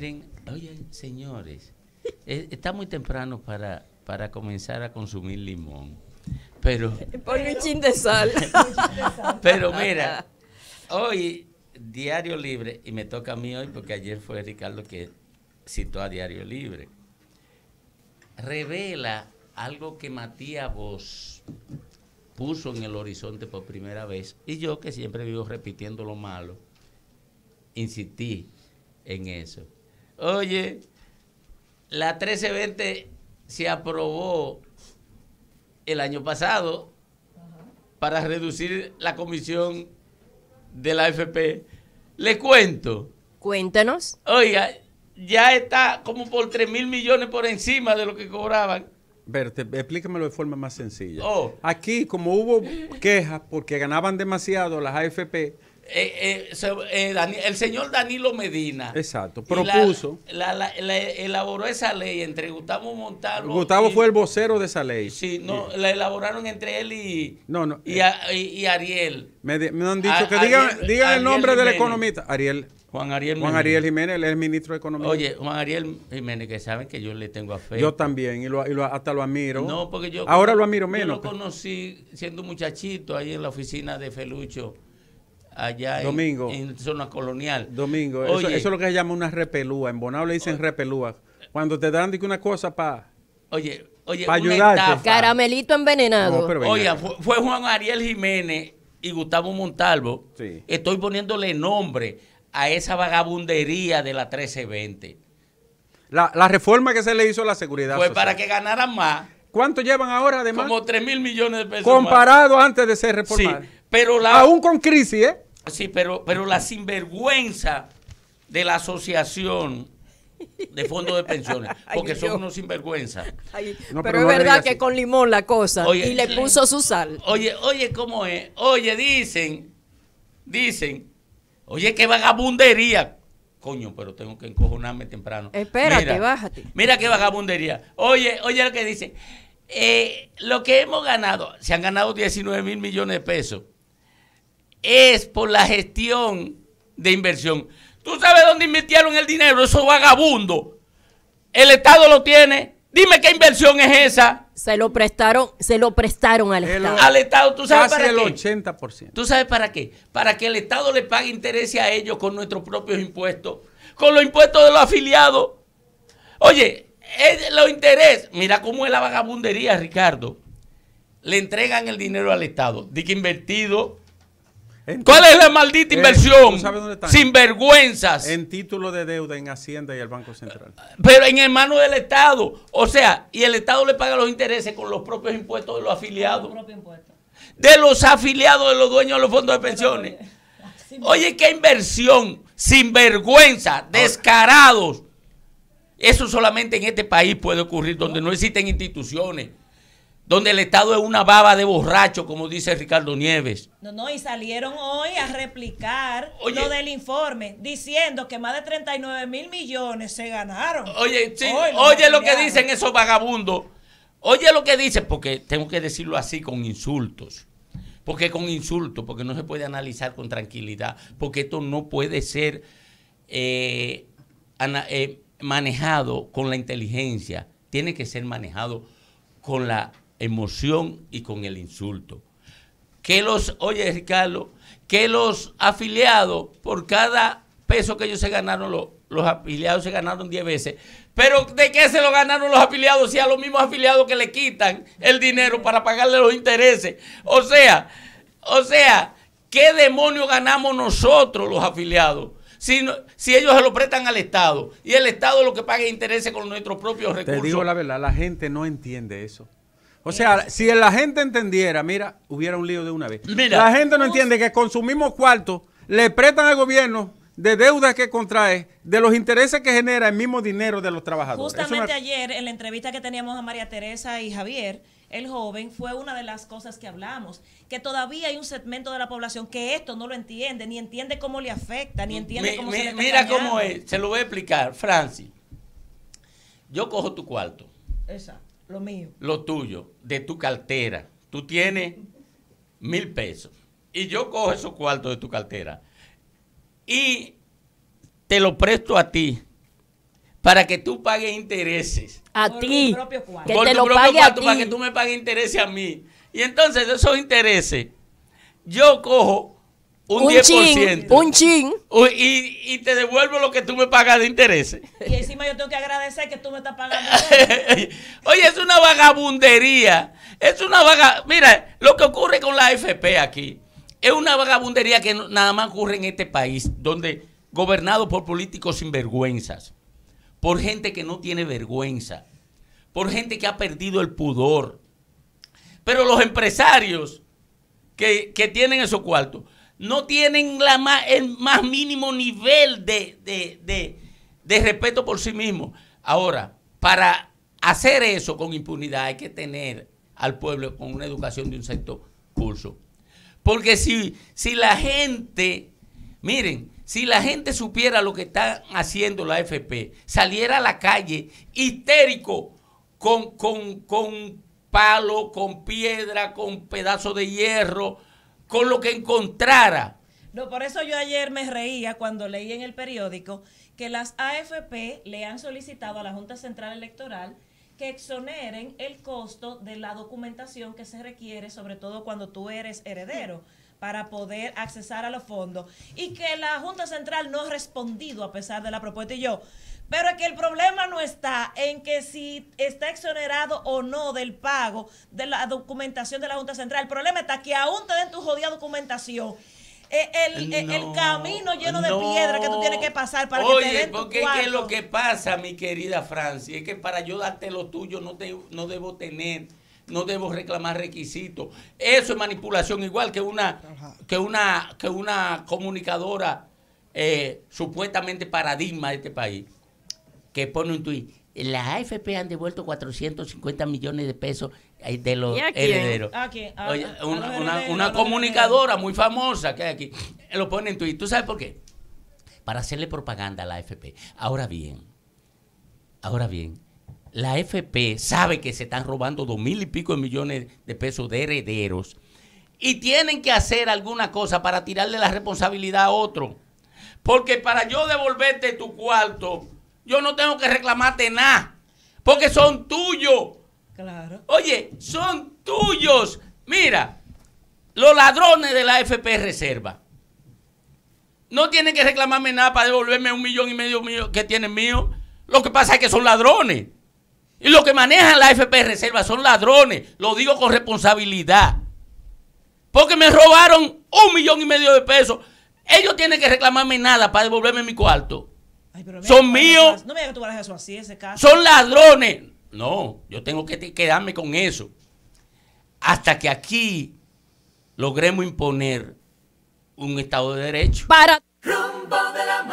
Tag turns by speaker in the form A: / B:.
A: Miren, oye, señores, eh, está muy temprano para, para comenzar a consumir limón. Pero.
B: Por un chin de sal. pero
A: mira, hoy, Diario Libre, y me toca a mí hoy porque ayer fue Ricardo que citó a Diario Libre, revela algo que Matías Vos puso en el horizonte por primera vez. Y yo, que siempre vivo repitiendo lo malo, insistí en eso. Oye, la 1320 se aprobó el año pasado para reducir la comisión de la AFP. Le cuento. Cuéntanos. Oiga, ya está como por 3 mil millones por encima de lo
C: que cobraban. Verte, explícamelo de forma más sencilla. Oh. Aquí, como hubo quejas porque ganaban demasiado las AFP,
A: eh, eh, eh, el señor Danilo Medina.
C: Exacto, propuso.
A: elaboró esa ley entre Gustavo Montalvo. Gustavo fue
C: el vocero de esa ley. Sí, no,
A: la elaboraron entre él y, no, no, y, Ariel.
C: Me, han dicho que digan, el nombre del economista. Ariel. Juan Ariel Juan Ariel Jiménez, él es ministro de Economía. Oye,
A: Juan Ariel Jiménez, que saben que yo le tengo a fe. Yo
C: también, y, hasta lo admiro. No, porque yo. Ahora lo admiro menos. Yo lo
A: conocí siendo muchachito ahí en la oficina de Felucho allá En, zona colonial. Domingo, eso, es lo
C: que se llama una repelúa. En bonable le dicen repelúa. Cuando te dan una cosa para... Oye, oye, ayudarte.
B: Caramelito envenenado.
A: fue, Juan Ariel Jiménez y Gustavo Montalvo. Estoy poniéndole nombre a esa vagabundería de la 1320.
C: La, la reforma que se le hizo a la seguridad. Pues para que ganaran más. ¿Cuánto llevan ahora además? Como 3 mil millones de pesos. Comparado antes de ser reformado. pero Aún con crisis, ¿eh?
A: Sí, pero, pero la sinvergüenza de la asociación de fondos de pensiones, porque son unos sinvergüenzas.
B: pero, es verdad que con limón la cosa, y le puso su sal.
A: Oye, oye, ¿cómo es? Oye, dicen, dicen, oye, qué vagabundería. Coño, pero tengo que encojonarme temprano. Espérate, bájate. Mira qué vagabundería. Oye, oye lo que dicen. Eh, lo que hemos ganado, se han ganado 19 mil millones de pesos es por la gestión de inversión. ¿Tú sabes dónde invirtieron el dinero? Eso vagabundo. El Estado lo tiene. Dime qué inversión es esa. Se lo
C: prestaron, se lo prestaron al Estado. Al Estado, ¿tú sabes para el 80%.
A: ¿Tú sabes para qué? Para que el Estado le pague intereses a ellos con nuestros propios impuestos, con los impuestos de los afiliados. Oye, los intereses, mira cómo es la vagabundería, Ricardo. Le entregan el dinero al Estado, Dice que invertido
C: ¿Cuál es la maldita eh, inversión? Sin vergüenzas. En título de deuda en Hacienda y el Banco Central.
A: Pero en manos del Estado. O sea, y el Estado le paga los intereses con los propios impuestos de los afiliados. De los afiliados de los dueños de los fondos de pensiones. Oye, qué inversión. Sin vergüenza, descarados. Eso solamente en este país puede ocurrir, donde no existen instituciones donde el Estado es una baba de borracho, como dice Ricardo Nieves.
B: No, no, y salieron hoy a replicar lo del informe, diciendo que más de 39 mil millones se ganaron. Oye, sí, oye lo que dicen esos
A: vagabundos. Oye lo que dicen, porque tengo que decirlo así con insultos. Porque con insultos, porque no se puede analizar con tranquilidad, porque esto no puede ser eh, eh, manejado con la inteligencia, tiene que ser manejado con la emoción y con el insulto. Que los, oye Ricardo, que los afiliados, por cada peso que ellos se ganaron, los, afiliados se ganaron 10 veces. Pero ¿de qué se lo ganaron los afiliados si a los mismos afiliados que le quitan el dinero para pagarle los intereses? O sea, o sea, ¿qué demonio ganamos nosotros los afiliados? Si, si, ellos se lo prestan al Estado y el Estado es lo que paga intereses con nuestros propios recursos. Te digo la
C: verdad, la gente no entiende eso. O sea, si la gente entendiera, mira, hubiera un lío de una vez. Mira, la gente no entiende que consumimos cuarto, le prestan al gobierno de deudas que contrae, de los intereses que genera el mismo dinero de los trabajadores. Justamente
B: ayer, en la entrevista que teníamos a María Teresa y Javier, el joven, fue una de las cosas que hablamos, que todavía hay un segmento de la población que esto no lo entiende, ni entiende cómo le afecta, ni entiende cómo se le Mira cómo
A: es, se lo voy a explicar, Francis. Yo cojo tu cuarto.
B: Exacto. Lo mío.
A: Lo tuyo, de tu cartera. Tú tienes mil pesos. Y yo cojo esos cuartos de tu cartera. Y te lo presto a ti para que tú pagues intereses.
B: A ti. que te lo pague a ti. Para que tú me
A: pagues intereses a mí. Y entonces esos intereses, yo cojo un, 10%.
B: un chin.
A: Y, te devuelvo lo que tú me pagas de intereses.
B: Y encima yo tengo que agradecer que tú me estás pagando.
A: Oye, es una vagabundería. Es una vaga. Mira, lo que ocurre con la AFP aquí es una vagabundería que nada más ocurre en este país, donde gobernado por políticos sin vergüenzas por gente que no tiene vergüenza, por gente que ha perdido el pudor. Pero los empresarios que, que tienen esos cuartos no tienen el más mínimo nivel de, respeto por sí mismos. Ahora, para hacer eso con impunidad hay que tener al pueblo con una educación de un sexto curso. Porque si, si la gente, miren, si la gente supiera lo que está haciendo la AFP, saliera a la calle histérico con, con, con palo, con piedra, con pedazo de hierro, con lo que encontrara.
B: No, por eso yo ayer me reía cuando leí en el periódico que las AFP le han solicitado a la Junta Central Electoral que exoneren el costo de la documentación que se requiere, sobre todo cuando tú eres heredero, para poder accesar a los fondos. Y que la Junta Central no ha respondido a pesar de la propuesta. Y yo, pero es que el problema no está en que si está exonerado o no del pago de la documentación de la Junta Central. El problema está que aún te den tu jodida documentación. Eh, el, eh, eh, camino lleno de piedras piedra que tú tienes que pasar para que te den tu porque es lo
A: que pasa, mi querida Francia, es que para yo darte lo tuyo no, no debo tener no debo reclamar requisitos. Eso es manipulación, igual que una, que una, que una comunicadora supuestamente paradigma de este país que pone un tuit. la AFP han devuelto 450 millones de pesos eh, de los herederos. una, comunicadora muy famosa que hay aquí lo pone en tuit. ¿Tú sabes por qué? Para hacerle propaganda a la AFP. Ahora bien, ahora bien, la AFP sabe que se están robando dos mil y pico de millones de pesos de herederos y tienen que hacer alguna cosa para tirarle la responsabilidad a otro. Porque para yo devolverte tu cuarto, yo no tengo que reclamarte nada, porque son tuyos. Claro. Oye, son tuyos. Mira, los ladrones de la FP Reserva no tienen que reclamarme nada para devolverme un millón y medio mío que tienen mío. Lo que pasa es que son ladrones. Y los que manejan la FP Reserva son ladrones. Lo digo con responsabilidad. Porque me robaron un millón y medio de pesos. Ellos tienen que reclamarme nada para devolverme mi cuarto son míos.
B: No me digas que tú eso así, ese caso. Son
A: ladrones. No, yo tengo que quedarme con eso. Hasta que aquí logremos imponer un Estado de Derecho. Para. de la